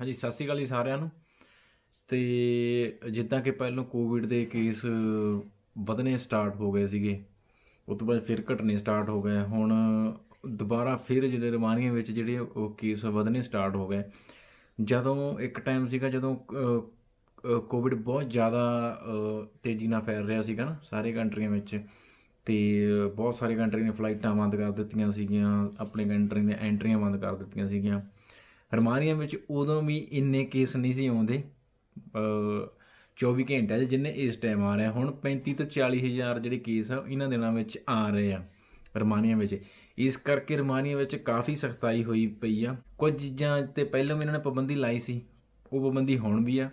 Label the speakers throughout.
Speaker 1: ਹਾਂਜੀ ਸਤਿ ਸ਼੍ਰੀ ਅਕਾਲ ਜੀ ਸਾਰਿਆਂ ਨੂੰ ਤੇ ਜਿੱਦਾਂ ਕਿ ਪਹਿਲਾਂ ਕੋਵਿਡ ਦੇ ਕੇਸ ਵਧਨੇ ਸਟਾਰਟ ਹੋ ਗਏ ਸੀਗੇ ਉਸ ਤੋਂ ਬਾਅਦ ਫਿਰ ਘਟਨੇ ਸਟਾਰਟ ਹੋ ਗਏ ਹੁਣ ਦੁਬਾਰਾ ਫਿਰ ਜਿਹੜੇ ਰਮਾਨੀਆਂ ਵਿੱਚ ਜਿਹੜੇ ਉਹ ਕੇਸ ਵਧਨੇ ਸਟਾਰਟ ਹੋ ਗਏ ਜਦੋਂ ਇੱਕ ਟਾਈਮ ਸੀਗਾ ਜਦੋਂ ਕੋਵਿਡ ਬਹੁਤ ਜ਼ਿਆਦਾ ਤੇਜ਼ੀ ਨਾਲ ਫੈਲ ਰਿਹਾ ਸੀਗਾ ਨਾ ਸਾਰੇ ਕੰਟਰੀਆਂ ਵਿੱਚ ਤੇ ਬਹੁਤ ਸਾਰੇ ਕੰਟਰੀ ਨੇ ਫਲਾਈਟਾਂ ਬੰਦ ਕਰ ਦਿੱਤੀਆਂ ਸੀਗੀਆਂ ਆਪਣੇ ਕੰਟਰੀ ਦੀਆਂ ਐਂਟਰੀਆਂ ਬੰਦ ਕਰ ਦਿੱਤੀਆਂ ਸੀਗੀਆਂ ਹਰਮਾਨੀਆਂ ਵਿੱਚ ਉਦੋਂ ਵੀ ਇੰਨੇ ਕੇਸ ਨਹੀਂ ਸੀ ਆਉਂਦੇ 24 ਘੰਟੇ ਜਿੰਨੇ ਇਸ ਟਾਈਮ ਆ ਰਹੇ ਹੁਣ 35 ਤੋਂ 40 ਹਜ਼ਾਰ ਜਿਹੜੇ ਕੇਸ ਆ ਇਹਨਾਂ ਦਿਨਾਂ ਵਿੱਚ ਆ ਰਹੇ ਆ ਰਮਾਨੀਆਂ ਵਿੱਚ ਇਸ ਕਰਕੇ ਰਮਾਨੀਆਂ ਵਿੱਚ ਕਾਫੀ ਸਖਤਾਈ ਹੋਈ ਪਈ ਆ ਕੁਝ ਚੀਜ਼ਾਂ ਤੇ ਪਹਿਲਾਂ ਵੀ ਇਹਨਾਂ ਨੇ ਪਾਬੰਦੀ ਲਾਈ ਸੀ ਉਹ ਪਾਬੰਦੀ ਹੁਣ ਵੀ ਆ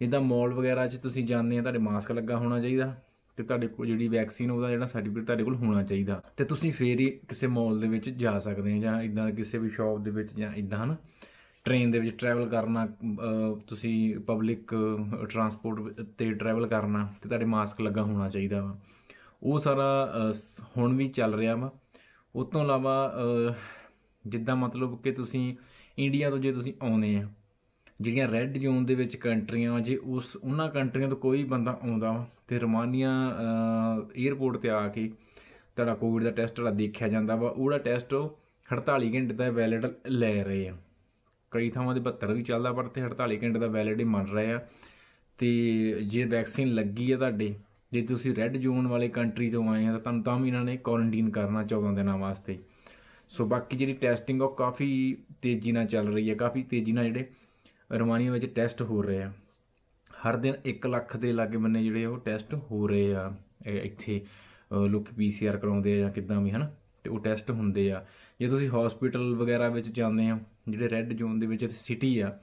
Speaker 1: ਜਿੱਦਾਂ ਮਾਲ ਵਗੈਰਾ 'ਚ ਤੁਸੀਂ ਜਾਂਦੇ ਆ ਤੁਹਾਡੇ ਮਾਸਕ ਲੱਗਾ ਹੋਣਾ ਚਾਹੀਦਾ ਤੇ ਤੁਹਾਡੇ ਕੋਲ ਜਿਹੜੀ ਵੈਕਸੀਨ ਉਹਦਾ ਜਿਹੜਾ ਸਰਟੀਫਿਕੇਟ ਤੁਹਾਡੇ ਕੋਲ ਹੋਣਾ ਚਾਹੀਦਾ ਤੇ ਤੁਸੀਂ ਫੇਰ ਹੀ ਕਿਸੇ ਮਾਲ ਦੇ ਵਿੱਚ ਜਾ ਸਕਦੇ ਆ ਜਾਂ ਇਦਾਂ ਕਿਸੇ ਵੀ ਸ਼ਾਪ ਦੇ ਵਿੱਚ ਜਾਂ ਇਦਾਂ ਹਨ ਟ੍ਰੇਨ ਦੇ ਵਿੱਚ ਟਰੈਵਲ ਕਰਨਾ ਤੁਸੀਂ ਪਬਲਿਕ ਟਰਾਂਸਪੋਰਟ ਤੇ ਟਰੈਵਲ ਕਰਨਾ ਤੇ ਤੁਹਾਡੇ ਮਾਸਕ ਲੱਗਾ ਹੋਣਾ ਚਾਹੀਦਾ ਵਾ ਉਹ ਸਾਰਾ ਹੁਣ ਵੀ ਚੱਲ ਰਿਹਾ ਵਾ ਉਸ ਤੋਂ ਇਲਾਵਾ ਜਿੱਦਾਂ ਮਤਲਬ ਕਿ ਤੁਸੀਂ ਇੰਡੀਆ ਤੋਂ ਜੇ ਤੁਸੀਂ ਆਉਂਦੇ ਆ ਜਿਹੜੀਆਂ ਰੈੱਡ ਜ਼ੋਨ ਦੇ ਵਿੱਚ ਕੰਟਰੀਆਂ ਆ ਜੇ ਉਸ ਉਹਨਾਂ ਕੰਟਰੀਆਂ ਤੋਂ ਕੋਈ ਬੰਦਾ ਆਉਂਦਾ ਤੇ ਰਮਾਨੀਆ 에ਅਰਪੋਰਟ ਤੇ ਆ ਕੇ ਤੁਹਾਡਾ ਕੋਵਿਡ ਦਾ ਟੈਸਟ ਲਾ ਦੇਖਿਆ ਜਾਂਦਾ ਵਾ ਉਹਦਾ ਟੈਸਟ 48 ਘੰਟੇ ਦਾ ਵੈਲਿਡ ਲੈ ਰਹੇ ਆ ਕਈ ਥਾਵਾਂ ਤੇ 72 ਵੀ ਚੱਲਦਾ ਪਰ ਤੇ 48 ਘੰਟੇ ਦਾ ਵੈਲਿਡ ਮੰਨ ਰਹੇ ਆ ਤੇ ਜੇ ਵੈਕਸੀਨ ਲੱਗੀ ਹੈ ਤੁਹਾਡੇ ਜੇ ਤੁਸੀਂ ਰੈੱਡ ਜ਼ੋਨ ਵਾਲੇ ਕੰਟਰੀ ਤੋਂ ਆਏ ਆ ਤਾਂ ਤੁਹਾਨੂੰ ਤਾਂ ਵੀ ਇਹਨਾਂ ਨੇ ਕੁਆਰੰਟਾਈਨ ਕਰਨਾ 14 ਦਿਨਾਂ ਵਾਸਤੇ ਸੋ ਬਾਕੀ ਜਿਹੜੀ ਟੈਸਟਿੰਗ ਉਹ ਕਾਫੀ ਤੇਜ਼ੀ ਨਾਲ ਚੱਲ ਰਹੀ ਹੈ ਕਾਫੀ ਤੇਜ਼ੀ ਨਾਲ ਜਿਹੜੇ ਰਮਾਨੀਆ ਵਿੱਚ ਟੈਸਟ ਹੋ ਰਹੇ ਆ ਹਰ ਦਿਨ 1 ਲੱਖ ਦੇ ਲਾਗੇ ਬੰਨੇ ਜਿਹੜੇ ਉਹ ਟੈਸਟ ਹੋ ਰਹੇ ਆ ਇੱਥੇ ਲੋਕ ਪੀਸੀਆਰ ਕਰਾਉਂਦੇ ਆ ਜਾਂ ਕਿਦਾਂ ਵੀ ਹਨਾ ਤੇ ਉਹ ਟੈਸਟ ਹੁੰਦੇ ਆ ਜੇ ਤੁਸੀਂ ਹਸਪੀਟਲ ਵਗੈਰਾ ਵਿੱਚ ਜਾਂਦੇ ਆ ਜਿਹੜੇ ਰੈੱਡ ਜ਼ੋਨ ਦੇ ਵਿੱਚ ਸਿਟੀ ਆ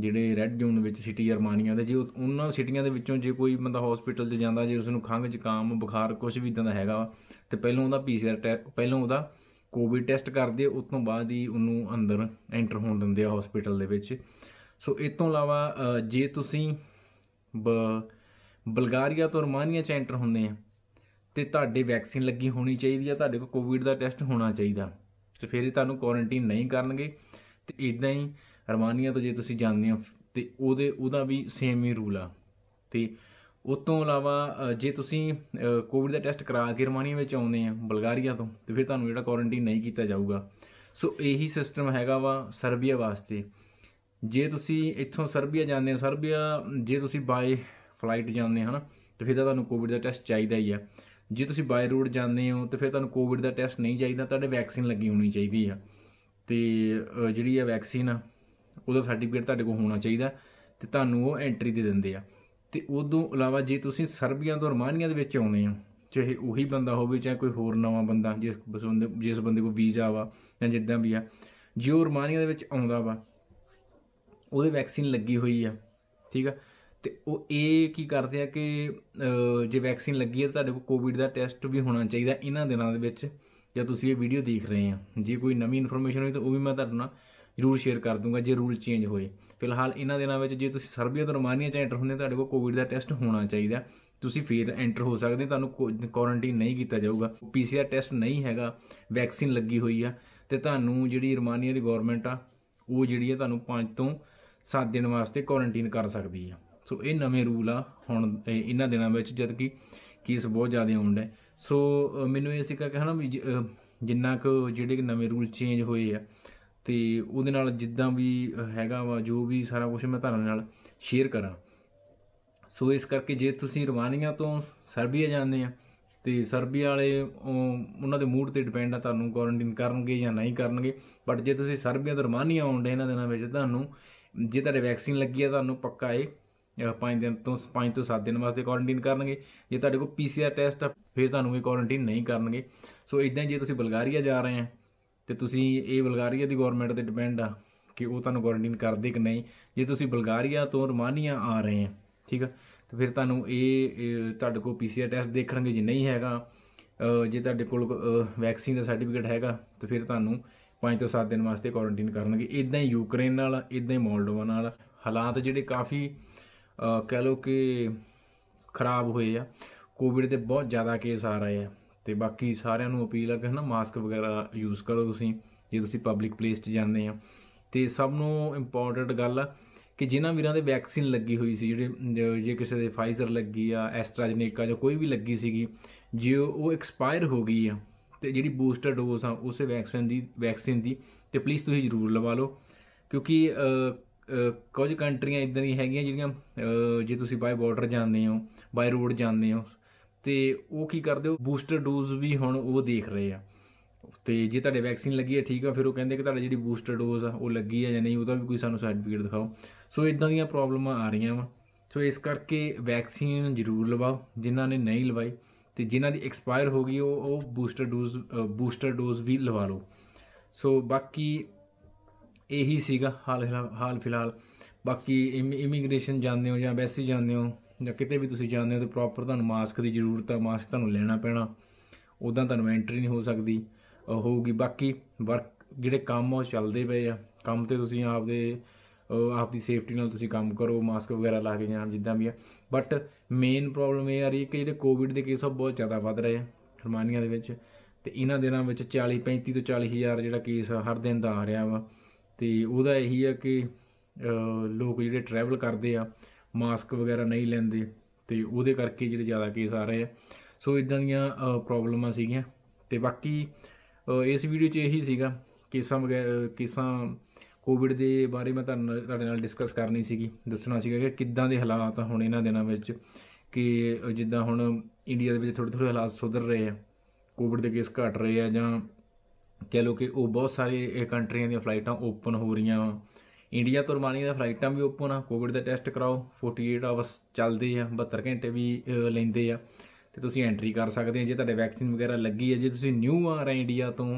Speaker 1: ਜਿਹੜੇ ਰੈੱਡ ਜ਼ੋਨ ਵਿੱਚ ਸਿਟੀ ਅਰਮਾਨੀਆਂ ਦੇ ਜੇ ਉਹਨਾਂ ਸਿਟੀਆਂ ਦੇ ਵਿੱਚੋਂ ਜੇ ਕੋਈ ਬੰਦਾ ਹਸਪੀਟਲ 'ਚ ਜਾਂਦਾ ਜੇ ਉਸ ਨੂੰ ਖੰਘ ਜ਼ੁਕਾਮ ਬੁਖਾਰ ਕੁਝ ਵੀ ਇਦਾਂ ਦਾ ਹੈਗਾ ਤੇ ਪਹਿਲਾਂ ਉਹਦਾ ਪੀਸੀਆਰ ਟੈਸਟ ਪਹਿਲਾਂ ਉਹਦਾ ਕੋਵਿਡ ਟੈਸਟ ਕਰਦੇ ਉਸ ਤੋਂ ਬਾਅਦ ਹੀ ਉਹਨੂੰ ਅੰਦਰ ਐਂਟਰ ਹੋਣ ਦਿੰਦੇ ਆ ਹਸਪੀਟਲ ਦੇ ਵਿੱਚ ਸੋ ਇਸ ਤੋਂ ਇਲਾਵਾ ਜੇ ਤੁਸੀਂ ਬਲਗਾਰੀਆ ਤੋਂ ਰਮਾਨੀਆ ਚ ਐਂਟਰ ਹੁੰਦੇ ਆ ਤੇ ਤੁਹਾਡੇ ਵੈਕਸੀਨ ਲੱਗੀ ਹੋਣੀ ਚਾਹੀਦੀ ਆ ਤੁਹਾਡੇ ਕੋਲ ਕੋਵਿਡ ਦਾ ਟੈਸਟ ਹੋਣਾ ਚਾਹੀਦਾ ਤੇ ਫਿਰ ਇਹ ਤੁਹਾਨੂੰ ਕੁਆਰੰਟਾਈਨ ਨਹੀਂ ਕਰਨਗੇ ਤੇ ਇਦਾਂ ਹੀ ਰਮਾਨੀਆ ਤੋਂ ਜੇ ਤੁਸੀਂ ਜਾਂਦੇ ਹੋ ਤੇ ਉਹਦੇ ਉਹਦਾ ਵੀ ਸੇਮ ਹੀ ਰੂਲ ਆ ਤੇ ਉਸ ਤੋਂ ਇਲਾਵਾ ਜੇ ਤੁਸੀਂ ਕੋਵਿਡ ਦਾ ਟੈਸਟ ਕਰਾ ਕੇ ਰਮਾਨੀਆ ਵਿੱਚ ਆਉਂਦੇ ਆ ਬਲਗਾਰੀਆ ਤੋਂ ਤੇ ਫਿਰ ਤੁਹਾਨੂੰ ਜਿਹੜਾ ਕੁਆਰੰਟਾਈਨ ਨਹੀਂ ਕੀਤਾ ਜਾਊਗਾ ਸੋ ਇਹੀ ਸਿਸਟਮ ਹੈਗਾ ਵਾ ਸਰਬੀਆ ਵਾਸਤੇ ਜੇ ਤੁਸੀਂ ਇੱਥੋਂ ਸਰਬੀਆ ਜਾਂਦੇ ਹੋ ਸਰਬੀਆ ਜੇ ਤੁਸੀਂ ਬਾਏ ਫਲਾਈਟ ਜਾਂਦੇ ਹੋ ਹਨਾ ਤੇ ਫਿਰ ਤਾਂ ਤੁਹਾਨੂੰ ਕੋਵਿਡ ਦਾ ਟੈਸਟ ਚਾਹੀਦਾ ਹੀ ਆ ਜੇ ਤੁਸੀਂ ਬਾਈ ਰੋਡ ਜਾਂਦੇ ਹੋ ਤੇ ਫਿਰ ਤੁਹਾਨੂੰ ਕੋਵਿਡ ਦਾ ਟੈਸਟ ਨਹੀਂ ਚਾਹੀਦਾ ਤੁਹਾਡੇ ਵੈਕਸੀਨ ਲੱਗੀ ਹੋਣੀ ਚਾਹੀਦੀ ਆ ਤੇ ਜਿਹੜੀ ਆ ਵੈਕਸੀਨ ਆ ਉਹਦਾ ਸਰਟੀਫਿਕੇਟ ਤੁਹਾਡੇ ਕੋਲ ਹੋਣਾ ਚਾਹੀਦਾ ਤੇ ਤੁਹਾਨੂੰ ਉਹ ਐਂਟਰੀ ਦੇ ਦਿੰਦੇ ਆ ਤੇ ਉਦੋਂ ਇਲਾਵਾ ਜੇ ਤੁਸੀਂ ਸਰਬੀਆ ਤੋਂ ਰਮਾਨੀਆ ਦੇ ਵਿੱਚ ਆਉਨੇ ਆ ਚਾਹੇ ਉਹੀ ਬੰਦਾ ਹੋਵੇ ਚਾਹੇ ਕੋਈ ਹੋਰ ਨਵਾਂ ਬੰਦਾ ਜਿਸ ਬੰਦੇ ਜਿਸ ਬੰਦੇ ਕੋਲ ਵੀਜ਼ਾ ਵਾ ਜਾਂ ਜਿੱਦਾਂ ਵੀ ਆ ਜੇ ਉਹ ਰਮਾਨੀਆ ਦੇ ਵਿੱਚ ਆਉਂਦਾ ਵਾ ਉਹਦੇ ਵੈਕਸੀਨ ਲੱਗੀ ਹੋਈ ਆ ਠੀਕ ਆ ਤੇ ਉਹ ਇਹ ਕੀ ਕਰਦੇ ਆ ਕਿ ਜੇ ਵੈਕਸੀਨ ਲੱਗੀ ਹੈ ਤੁਹਾਡੇ ਕੋਲ ਕੋਵਿਡ ਦਾ ਟੈਸਟ ਵੀ ਹੋਣਾ ਚਾਹੀਦਾ ਇਹਨਾਂ ਦਿਨਾਂ ਦੇ ਵਿੱਚ ਜੇ ਤੁਸੀਂ ਇਹ ਵੀਡੀਓ ਦੇਖ ਰਹੇ ਆ ਜੇ ਕੋਈ ਨਵੀਂ ਇਨਫੋਰਮੇਸ਼ਨ ਹੋਈ ਤਾਂ ਉਹ ਵੀ ਮੈਂ ਤੁਹਾਡੇ ਨਾਲ ਜ਼ਰੂਰ ਸ਼ੇਅਰ ਕਰ ਦੂੰਗਾ ਜੇ ਰੂਲ ਚੇਂਜ ਹੋਏ ਫਿਲਹਾਲ ਇਹਨਾਂ ਦਿਨਾਂ ਵਿੱਚ ਜੇ ਤੁਸੀਂ ਸਰਬੀਆ ਤੋਂ ਰੋਮਾਨੀਆ ਚ ਐਂਟਰ ਹੁੰਦੇ ਤੁਹਾਡੇ ਕੋਲ ਕੋਵਿਡ ਦਾ ਟੈਸਟ ਹੋਣਾ ਚਾਹੀਦਾ ਤੁਸੀਂ ਫੇਰ ਐਂਟਰ ਹੋ ਸਕਦੇ ਤੁਹਾਨੂੰ ਕੁਆਰੰਟਾਈਨ ਨਹੀਂ ਕੀਤਾ ਜਾਊਗਾ ਪੀਸੀਆਰ ਟੈਸਟ ਨਹੀਂ ਹੈਗਾ ਵੈਕਸੀਨ ਲੱਗੀ ਹੋਈ ਆ ਤੇ ਤੁਹਾਨੂੰ ਜਿਹੜੀ ਰੋਮਾਨੀਆ ਦੀ ਗਵਰਨਮੈਂਟ ਆ ਉਹ ਜਿਹੜੀ ਆ ਤੁਹਾਨੂੰ 5 ਤੋਂ 7 ਦਿਨ ਵਾਸਤੇ ਕੁਆਰੰਟਾਈਨ ਕਰ ਸਕਦੀ ਆ ਸੋ ਇਹ ਨਵੇਂ ਰੂਲ ਆ ਹੁਣ ਇਹਨਾਂ ਦਿਨਾਂ ਵਿੱਚ ਜਦ ਕਿ ਕੇਸ ਬਹੁਤ ਜ਼ਿਆਦਾ ਆਉਂਦਾ ਸੋ ਮੈਨੂੰ ਇਹ ਸਿੱਕਾ ਕਹਿਣਾ ਵੀ ਜਿੰਨਾ ਕੁ ਜਿਹੜੇ ਨਵੇਂ ਰੂਲ ਚੇਂਜ ਹੋਏ ਆ ਤੇ ਉਹਦੇ ਨਾਲ ਜਿੱਦਾਂ ਵੀ ਹੈਗਾ ਵਾ ਜੋ ਵੀ ਸਾਰਾ ਕੁਝ ਮੈਂ ਤੁਹਾਨੂੰ ਨਾਲ ਸ਼ੇਅਰ ਕਰਾਂ ਸੋ ਇਸ ਕਰਕੇ ਜੇ ਤੁਸੀਂ ਰਵਾਨੀਆਂ ਤੋਂ ਸਰਬੀਆ ਜਾਂਦੇ ਆ ਤੇ ਸਰਬੀਆ ਵਾਲੇ ਉਹਨਾਂ ਦੇ ਮੂਡ ਤੇ ਡਿਪੈਂਡ ਆ ਤੁਹਾਨੂੰ ਕੁਆਰੰਟਾਈਨ ਕਰਨਗੇ ਜਾਂ ਨਹੀਂ ਕਰਨਗੇ ਬਟ ਜੇ ਤੁਸੀਂ ਸਰਬੀਆ ਤੋਂ ਰਵਾਨੀਆਂ ਆਉਂਦੇ ਇਹਨਾਂ ਦਿਨਾਂ ਵਿੱਚ ਤੁਹਾਨੂੰ ਜੇ ਤੁਹਾਡੇ ਵੈਕਸੀਨ ਲੱਗੀ ਆ ਤੁਹਾਨੂੰ ਪੱਕਾ ਇਹ 5 ਦਿਨ ਤੋਂ 5 ਤੋਂ 7 ਦਿਨ ਵਾਸਤੇ ਕੁਆਰੰਟਾਈਨ ਕਰਨਗੇ ਜੇ ਤੁਹਾਡੇ ਕੋਲ ਪੀਸੀਆਰ ਟੈਸਟ ਆ ਫਿਰ ਤੁਹਾਨੂੰ ਇਹ ਕੁਆਰੰਟਾਈਨ ਨਹੀਂ ਕਰਨਗੇ ਸੋ ਇਦਾਂ ਜੇ ਤੁਸੀਂ ਬਲਗਾਰੀਆ ਜਾ ਰਹੇ ਆ ਤੇ ਤੁਸੀਂ ਇਹ ਬਲਗਾਰੀਆ ਦੀ ਗਵਰਨਮੈਂਟ ਤੇ ਡਿਪੈਂਡ ਆ ਕਿ ਉਹ ਤੁਹਾਨੂੰ ਕੁਆਰੰਟਾਈਨ ਕਰਦੇ ਕਿ ਨਹੀਂ ਜੇ ਤੁਸੀਂ ਬਲਗਾਰੀਆ ਤੋਂ ਰੋਮਾਨੀਆ ਆ ਰਹੇ ਆ ਠੀਕ ਆ ਤੇ ਫਿਰ ਤੁਹਾਨੂੰ ਇਹ ਤੁਹਾਡੇ ਕੋਲ ਪੀਸੀਆਰ ਟੈਸਟ ਦੇਖਣਗੇ ਜੇ ਨਹੀਂ ਹੈਗਾ ਜੇ ਤੁਹਾਡੇ ਕੋਲ ਵੈਕਸੀਨ ਦਾ ਸਰਟੀਫਿਕੇਟ ਹੈਗਾ ਤੇ ਫਿਰ ਤੁਹਾਨੂੰ 5 ਤੋਂ 7 ਦਿਨ ਵਾਸਤੇ ਕੁਆਰੰਟਾਈਨ ਕਰਨਗੇ ਇਦਾਂ ਹੀ ਯੂਕਰੇਨ ਨਾਲ ਇਦਾਂ ਹੀ ਮੋਲਡੋਵਾ ਨਾਲ ਹਾਲਾਤ ਜਿਹੜੇ ਕਾਫੀ ਕਹਿ ਲੋ ਕਿ ਖਰਾਬ ਹੋਏ ਆ ਕੋਵਿਡ ਦੇ ਬਹੁਤ ਜ਼ਿਆਦਾ ਕੇਸ ਆ ਰਹੇ ਆ ਤੇ ਬਾਕੀ ਸਾਰਿਆਂ ਨੂੰ ਅਪੀਲ ਆ ਕਿ ਹਨਾ ਮਾਸਕ ਵਗੈਰਾ ਯੂਜ਼ ਕਰੋ ਤੁਸੀਂ ਜੇ ਤੁਸੀਂ ਪਬਲਿਕ ਪਲੇਸ 'ਚ ਜਾਂਦੇ ਆ ਤੇ ਸਭ ਨੂੰ ਇੰਪੋਰਟੈਂਟ ਗੱਲ ਆ ਕਿ ਜਿਨ੍ਹਾਂ ਵੀਰਾਂ ਦੇ ਵੈਕਸੀਨ ਲੱਗੀ ਹੋਈ ਸੀ ਜਿਹੜੇ ਜੇ ਕਿਸੇ ਦੇ ਫਾਈਜ਼ਰ ਲੱਗੀ ਆ ਐਸਟਰਾਜਨੇਕਾ ਜਾਂ ਕੋਈ ਵੀ ਲੱਗੀ ਸੀਗੀ ਜੇ ਉਹ ਐਕਸਪਾਇਰ ਹੋ ਗਈ ਆ ਤੇ ਜਿਹੜੀ ਬੂਸਟਰ ਡੋਜ਼ ਆ ਉਸੇ ਵੈਕਸੀਨ ਦੀ ਵੈਕਸੀਨ ਦੀ ਤੇ ਪਲੀਜ਼ ਤੁਸੀਂ ਜ਼ਰੂਰ ਲਵਾ ਲਓ ਕਿਉਂਕਿ ਕੁਝ ਕੰਟਰੀਆਂ ਇਦਾਂ ਦੀ ਹੈਗੀਆਂ ਜਿਹੜੀਆਂ ਜੇ ਤੁਸੀਂ ਬਾਏ ਬਾਰਡਰ ਜਾਂਦੇ ਹੋ ਬਾਏ ਰੋਡ ਜਾਂਦੇ ਹੋ ਤੇ ਉਹ ਕੀ ਕਰਦੇ ਹੋ ਬੂਸਟਰ ਡੋਜ਼ ਵੀ ਹੁਣ ਉਹ ਦੇਖ ਰਹੇ ਆ ਤੇ ਜੇ ਤੁਹਾਡੇ ਵੈਕਸੀਨ ਲੱਗੀ ਹੈ ਠੀਕ ਆ ਫਿਰ ਉਹ ਕਹਿੰਦੇ ਕਿ ਤੁਹਾਡੇ ਜਿਹੜੀ ਬੂਸਟਰ ਡੋਜ਼ ਆ ਉਹ ਲੱਗੀ ਆ ਜਾਂ ਨਹੀਂ ਉਹਦਾ ਵੀ ਕੋਈ ਸਾਨੂੰ ਸਰਟੀਫਿਕੇਟ ਦਿਖਾਓ ਸੋ ਇਦਾਂ ਦੀਆਂ ਪ੍ਰੋਬਲਮਾਂ ਆ ਰਹੀਆਂ ਵਾ ਸੋ ਇਸ ਕਰਕੇ ਵੈਕਸੀਨ ਜ਼ਰੂਰ ਲਵਾਓ ਜਿਨ੍ਹਾਂ ਨੇ ਨਹੀਂ ਲਵਾਈ ਤੇ ਜਿਨ੍ਹਾਂ ਦੀ ਐਕਸਪਾਇਰ ਹੋ ਗਈ ਉਹ ਉਹ ਬੂਸਟਰ ਡੋਜ਼ ਬੂਸਟਰ ਡੋਜ਼ ਵੀ ਲਵਾ ਲਓ ਸੋ ਬਾਕੀ ਇਹੀ ਸੀਗਾ ਹਾਲ ਹਾਲ ਫਿਲਹਾਲ ਬਾਕੀ ਇਮੀਗ੍ਰੇਸ਼ਨ ਜਾਂਦੇ ਹੋ ਜਾਂ ਵੈਸੇ ਜਾਂਦੇ ਹੋ ਜਾਂ ਕਿਤੇ ਵੀ ਤੁਸੀਂ ਜਾਂਦੇ ਹੋ ਤਾਂ ਪ੍ਰੋਪਰ ਤੁਹਾਨੂੰ ਮਾਸਕ ਦੀ ਜ਼ਰੂਰਤ ਹੈ ਮਾਸਕ ਤੁਹਾਨੂੰ ਲੈਣਾ ਪੈਣਾ ਉਦਾਂ ਤੁਹਾਨੂੰ ਐਂਟਰੀ ਨਹੀਂ ਹੋ ਸਕਦੀ ਹੋਊਗੀ ਬਾਕੀ ਵਰਕ ਜਿਹੜੇ ਕੰਮ ਉਹ ਚੱਲਦੇ ਪਏ ਆ ਕੰਮ ਤੇ ਤੁਸੀਂ ਆਪਦੇ ਆਪਦੀ ਸੇਫਟੀ ਨਾਲ ਤੁਸੀਂ ਕੰਮ ਕਰੋ ਮਾਸਕ ਵਗੈਰਾ ਲਾ ਕੇ ਜਾਣ ਜਿੱਦਾਂ ਵੀ ਆ ਬਟ ਮੇਨ ਪ੍ਰੋਬਲਮ ਇਹ ਆ ਰਹੀ ਹੈ ਕਿ ਜਿਹੜੇ ਕੋਵਿਡ ਦੇ ਕੇਸ ਆ ਬਹੁਤ ਜ਼ਿਆਦਾ ਵੱਧ ਰਹੇ ਆ ਰਮਾਨੀਆਂ ਦੇ ਵਿੱਚ ਤੇ ਇਹਨਾਂ ਦਿਨਾਂ ਵਿੱਚ 40 35 ਤੋਂ 40 ਹਜ਼ਾਰ ਜਿਹੜਾ ਕੇਸ ਹਰ ਦਿਨ ਦਾ ਆ ਰਿਹਾ ਵਾ ਤੇ ਉਹਦਾ ਇਹੀ ਆ ਕਿ ਲੋਕ ਜਿਹੜੇ ਟਰੈਵਲ ਕਰਦੇ ਆ ਮਾਸਕ ਵਗੈਰਾ ਨਹੀਂ ਲੈਂਦੇ ਤੇ ਉਹਦੇ ਕਰਕੇ ਜਿਹੜੇ ਜ਼ਿਆਦਾ ਕੇਸ ਆ ਰਹੇ ਆ ਸੋ ਇਦਾਂ ਦੀਆਂ ਪ੍ਰੋਬਲਮਾਂ ਸੀਗੀਆਂ ਤੇ ਬਾਕੀ ਇਸ ਵੀਡੀਓ 'ਚ ਇਹੀ ਸੀਗਾ ਕੇਸਾਂ ਵਗੈਰਾ ਕੇਸਾਂ ਕੋਵਿਡ ਦੇ ਬਾਰੇ ਮੈਂ ਤੁਹਾਨੂੰ ਤੁਹਾਡੇ ਨਾਲ ਡਿਸਕਸ ਕਰਨੀ ਸੀਗੀ ਦੱਸਣਾ ਸੀਗਾ ਕਿ ਕਿੱਦਾਂ ਦੇ ਹਾਲਾਤ ਆ ਹੁਣ ਇਹਨਾਂ ਦਿਨਾਂ ਵਿੱਚ ਕਿ ਜਿੱਦਾਂ ਹੁਣ ਇੰਡੀਆ ਦੇ ਵਿੱਚ ਥੋੜੇ ਥੋੜੇ ਹਾਲਾਤ ਸੁਧਰ ਰਹੇ ਆ ਕੋਵਿਡ ਦੇ ਕੇਸ ਘਟ ਰਹੇ ਆ ਜਾਂ ਕਹਿ ਲੋ ਕਿ ਉਹ ਬਹੁਤ ਸਾਰੇ ਇਹ ਕੰਟਰੀਆਂ ਦੀਆਂ ਫਲਾਈਟਾਂ ਓਪਨ ਹੋ ਰਹੀਆਂ ਵਾ ਇੰਡੀਆ ਤੋਂ ਰਮਾਨੀ ਦੀਆਂ ਫਲਾਈਟਾਂ ਵੀ ਓਪਨ ਆ ਕੋਵਿਡ ਦਾ ਟੈਸਟ ਕਰਾਓ 48 ਆਵਰਸ ਚੱਲਦੇ ਆ 72 ਘੰਟੇ ਵੀ ਲੈਂਦੇ ਆ ਤੇ ਤੁਸੀਂ ਐਂਟਰੀ ਕਰ ਸਕਦੇ ਆ ਜੇ ਤੁਹਾਡੇ ਵੈਕਸੀਨ ਵਗੈਰਾ ਲੱਗੀ ਹੈ ਜੇ ਤੁਸੀਂ ਨਿਊ ਆ ਰਹੇ ਇੰਡੀਆ ਤੋਂ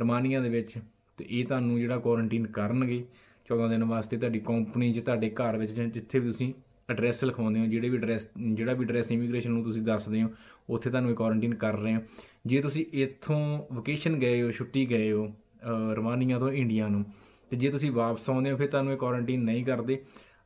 Speaker 1: ਰਮਾਨੀਆ ਦੇ ਵਿੱਚ ਤੇ ਇਹ ਤੁਹਾਨੂੰ ਜਿਹੜਾ ਕੁਆਰੰਟਾਈਨ ਕਰਨਗੇ 14 ਦਿਨ ਵਾਸਤੇ ਤੁਹਾਡੀ ਕੰਪਨੀ 'ਚ ਤੁਹਾਡੇ ਘਰ ਵਿੱਚ ਜਿੱਥੇ ਵੀ ਤੁਸੀਂ ਐਡਰੈਸ ਲਿਖਾਉਂਦੇ ਹੋ ਜਿਹੜੇ ਵੀ ਐਡਰੈਸ ਜਿਹੜਾ ਵੀ ਐਡਰੈਸ ਇਮੀਗ੍ਰੇਸ਼ਨ ਨੂੰ ਤੁਸੀਂ ਦੱਸਦੇ ਹੋ ਉੱਥੇ ਤੁਹਾਨੂੰ ਕੁਆਰੰਟਾਈਨ ਕਰ ਰਹੇ ਆ ਜੇ ਤੁਸੀਂ ਇੱਥੋਂ ਵਕੇਸ਼ਨ ਗਏ ਹੋ ਛੁੱਟੀ ਗਏ ਹੋ ਰਮਾਨੀਆ ਤੋਂ ਇੰਡੀਆ ਨੂੰ ਤੇ ਜੇ ਤੁਸੀਂ ਵਾਪਸ ਆਉਂਦੇ ਹੋ ਫਿਰ ਤੁਹਾਨੂੰ ਇਹ ਕੁਆਰੰਟਾਈਨ ਨਹੀਂ ਕਰਦੇ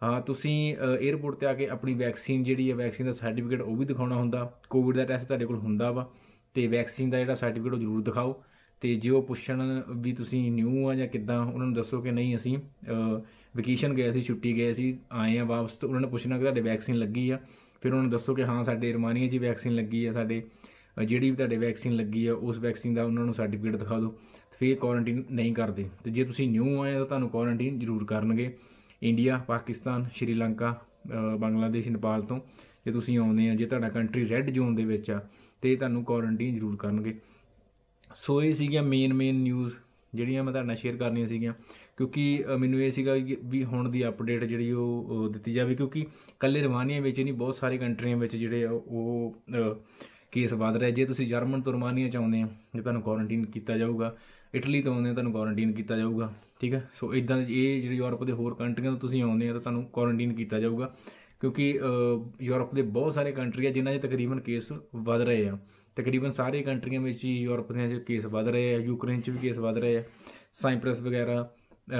Speaker 1: ਹਾਂ ਤੁਸੀਂ 에어ਪੋਰਟ ਤੇ ਆ ਕੇ ਆਪਣੀ ਵੈਕਸੀਨ ਜਿਹੜੀ ਹੈ ਵੈਕਸੀਨ ਦਾ ਸਰਟੀਫਿਕੇਟ ਉਹ ਵੀ ਦਿਖਾਉਣਾ ਹੁੰਦਾ ਕੋਵਿਡ ਦਾ ਟੈਸਟ ਤੁਹਾਡੇ ਕੋਲ ਹੁੰਦਾ ਵਾ ਤੇ ਵੈਕਸੀਨ ਦਾ ਜਿਹੜਾ ਸਰਟੀਫਿਕੇਟ ਉਹ ਜ਼ਰੂਰ ਦਿਖਾਓ ਤੇ ਜੇ ਉਹ ਪੁੱਛਣ ਵੀ ਤੁਸੀਂ ਨਿਊ ਆ ਜਾਂ ਕਿੱਦਾਂ ਉਹਨਾਂ ਨੂੰ ਦੱਸੋ ਕਿ ਨਹੀਂ ਅਸੀਂ ਵਕੇਸ਼ਨ ਗਏ ਸੀ ਛੁੱਟੀ ਗਏ ਸੀ ਆਏ ਆ ਵਾਪਸ ਤੇ ਉਹਨਾਂ ਨੇ ਪੁੱਛਣਾ ਕਿ ਤੁਹਾਡੇ ਵੈਕਸੀਨ ਲੱਗੀ ਆ ਫਿਰ ਉਹਨਾਂ ਨੂੰ ਦੱਸੋ ਕਿ ਹਾਂ ਸਾਡੇ ਰਮਾਨੀਆ ਜੀ ਵੈਕਸੀਨ ਲੱਗੀ ਆ ਸਾਡੇ ਜਿਹੜੀ ਵੀ ਤੁਹਾਡੇ ਵੈਕਸੀਨ ਲੱਗੀ ਆ ਉਸ ਵੈਕਸੀਨ ਦਾ ਉਹਨਾਂ ਨੂੰ ਸਰਟੀਫਿਕੇਟ ਦਿਖਾ ਦਿਓ ਫਿਰ ਕੁਆਰੰਟਾਈਨ ਨਹੀਂ ਕਰਦੇ ਤੇ ਜੇ ਤੁਸੀਂ ਨਿਊ ਆਏ ਤਾਂ ਤੁਹਾਨੂੰ ਕੁਆਰੰਟਾਈਨ ਜ਼ਰੂਰ ਕਰਨਗੇ ਇੰਡੀਆ ਪਾਕਿਸਤਾਨ ਸ਼੍ਰੀਲੰਕਾ ਬੰਗਲਾਦੇਸ਼ ਨੇਪਾਲ ਤੋਂ ਜੇ ਤੁਸੀਂ ਆਉਂਦੇ ਆ ਜੇ ਤੁਹਾਡਾ ਕੰਟਰੀ ਰੈੱਡ ਜ਼ੋਨ ਦੇ ਵਿੱਚ ਆ ਤੇ ਤੁਹਾਨੂੰ ਕੁਆਰੰਟਾਈਨ ਜ਼ਰੂਰ ਕਰਨਗੇ ਸੋ ਇਹ ਸੀਗੀਆਂ ਮੇਨ ਮੇਨ ਨਿਊਜ਼ ਜਿਹੜੀਆਂ ਮੈਂ ਤੁਹਾਡੇ ਨਾਲ ਸ਼ੇਅਰ ਕਰਨੀਆਂ ਸੀਗੀਆਂ ਕਿਉਂਕਿ ਮੈਨੂੰ ਇਹ ਸੀਗਾ ਵੀ ਹੁਣ ਦੀ ਅਪਡੇਟ ਜਿਹੜੀ ਉਹ ਦਿੱਤੀ ਜਾਵੇ ਕਿਉਂਕਿ ਕੱਲੇ ਰਵਾਨੀਆਂ ਵਿੱਚ ਨਹੀਂ ਬਹੁਤ ਸਾਰੇ ਕੰਟਰੀਆਂ ਵਿੱਚ ਜਿਹੜੇ ਉਹ ਕੇਸ ਵਧ ਰਿਹਾ ਜੇ ਤੁਸੀਂ ਜਰਮਨ ਤੋਂ ਰਮਾਨੀਆ ਚ ਆਉਂਦੇ ਆ ਜੇ ਤੁਹਾਨੂੰ ਕੁਆਰੰਟਾਈਨ ਕੀਤਾ ਜਾਊਗਾ ਇਟਲੀ ਤੋਂ ਆਉਂਦੇ ਆ ਤੁਹਾਨੂੰ ਕੁਆਰੰਟਾਈਨ ਕੀਤਾ ਜਾਊਗਾ ਠੀਕ ਹੈ ਸੋ ਇਦਾਂ ਇਹ ਜਿਹੜੇ ਯੂਰਪ ਦੇ ਹੋਰ ਕੰਟਰੀਆਂ ਤੋਂ ਤੁਸੀਂ ਆਉਂਦੇ ਆ ਤਾਂ ਤੁਹਾਨੂੰ ਕੁਆਰੰਟਾਈਨ ਕੀਤਾ ਜਾਊਗਾ ਕਿਉਂਕਿ ਯੂਰਪ ਦੇ ਬਹੁਤ ਸਾਰੇ ਕੰਟਰੀ ਆ ਜਿਨ੍ਹਾਂ 'ਚ ਤਕਰੀਬਨ ਕੇਸ ਵਧ ਰਹੇ ਆ ਤਕਰੀਬਨ ਸਾਰੇ ਕੰਟਰੀਆਂ ਵਿੱਚ ਹੀ ਯੂਰਪ ਦੇ 'ਚ ਕੇਸ ਵਧ ਰਹੇ ਆ ਯੂਕਰੇਨ 'ਚ ਵੀ ਕੇਸ ਵਧ ਰਹੇ ਆ ਸਾਈਪ੍ਰਸ ਵਗੈਰਾ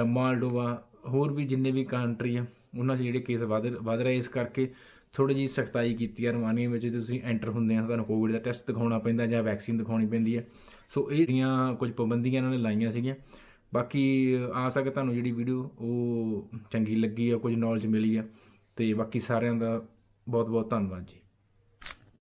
Speaker 1: ਮਾਲਡੋਵਾ ਹੋਰ ਵੀ ਜਿੰਨੇ ਵੀ ਕੰਟਰੀ ਆ ਉਹਨਾਂ 'ਚ ਜਿਹੜੇ ਕੇਸ ਵਧ ਵਧ ਰਹੇ ਇਸ ਕਰਕੇ ਥੋੜੀ ਜੀ ਸਖਤਾਈ ਕੀਤੀ ਹੈ ਰੁਮਾਨੀਆ ਵਿੱਚ ਜੇ ਤੁਸੀਂ ਐਂਟਰ ਹੁੰਦੇ ਆ ਤੁਹਾਨੂੰ ਕੋਵਿਡ ਦਾ ਟੈਸਟ ਦਿਖਾਉਣਾ ਪੈਂਦਾ ਜਾਂ ਵੈਕਸੀਨ ਦਿਖਾਉਣੀ ਪੈਂਦੀ ਹੈ ਸੋ ਇਹ ਜਿਹੜੀਆਂ ਕੁਝ ਪਾਬੰਦੀਆਂ ਇਹਨਾਂ ਨੇ ਲਾਈਆਂ ਸੀਗੀਆਂ ਬਾਕੀ ਆਸ ਹੈ ਕਿ ਤੁਹਾਨੂੰ ਜਿਹੜੀ ਵੀਡੀਓ ਉਹ ਚੰਗੀ ਲੱਗੀ ਆ ਕੁਝ ਨੌਲੇਜ ਮਿਲੀ ਆ ਤੇ ਬਾਕੀ ਸਾਰਿਆਂ ਦਾ ਬਹੁਤ ਬਹੁਤ ਧੰਨਵਾਦ ਜੀ